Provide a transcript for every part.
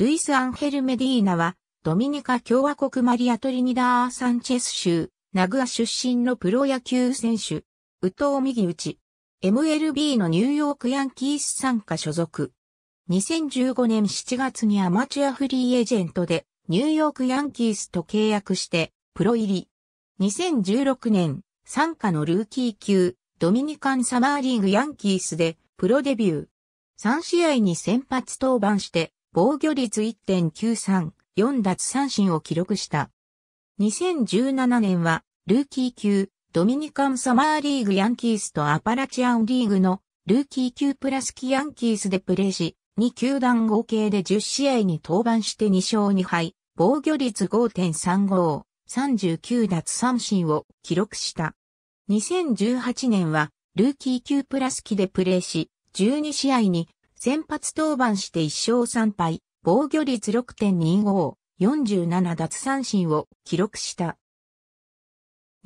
ルイス・アンヘル・メディーナは、ドミニカ共和国マリア・トリニダー・サンチェス州、ナグア出身のプロ野球選手、ウトウ・右打ち、MLB のニューヨーク・ヤンキース参加所属。2015年7月にアマチュアフリーエージェントで、ニューヨーク・ヤンキースと契約して、プロ入り。2016年、参加のルーキー級、ドミニカンサマーリーグヤンキースで、プロデビュー。3試合に先発登板して、防御率1.93、4奪三振を記録した。2017年は、ルーキー級、ドミニカンサマーリーグヤンキースとアパラチアンリーグのルーキー級プラスキヤンキースでプレーし、2球団合計で10試合に登板して2勝2敗、防御率5.35、39奪三振を記録した。2018年は、ルーキー級プラスキでプレーし、12試合に先発登板して1勝3敗、防御率6.25、47奪三振を記録した。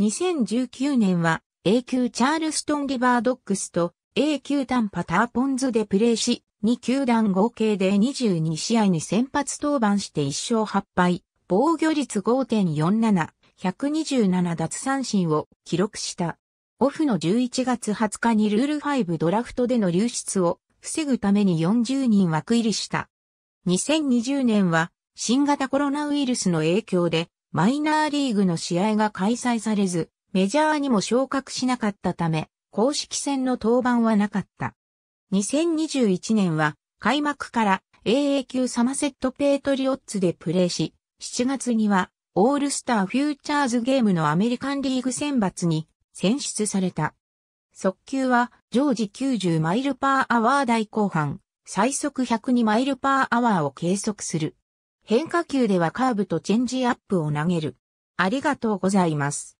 2019年は A 級チャールストンリバードックスと A 級タンパターポンズでプレーし、2球団合計で22試合に先発登板して1勝8敗、防御率5.47、127奪三振を記録した。オフの11月20日にルール5ドラフトでの流出を防ぐために40人枠入りした。2020年は新型コロナウイルスの影響でマイナーリーグの試合が開催されず、メジャーにも昇格しなかったため、公式戦の登板はなかった。2021年は開幕から AA 級サマセットペートリオッツでプレーし、7月にはオールスターフューチャーズゲームのアメリカンリーグ選抜に選出された。速球は常時90マイルパーアワー台後半、最速102マイルパーアワーを計測する。変化球ではカーブとチェンジアップを投げる。ありがとうございます。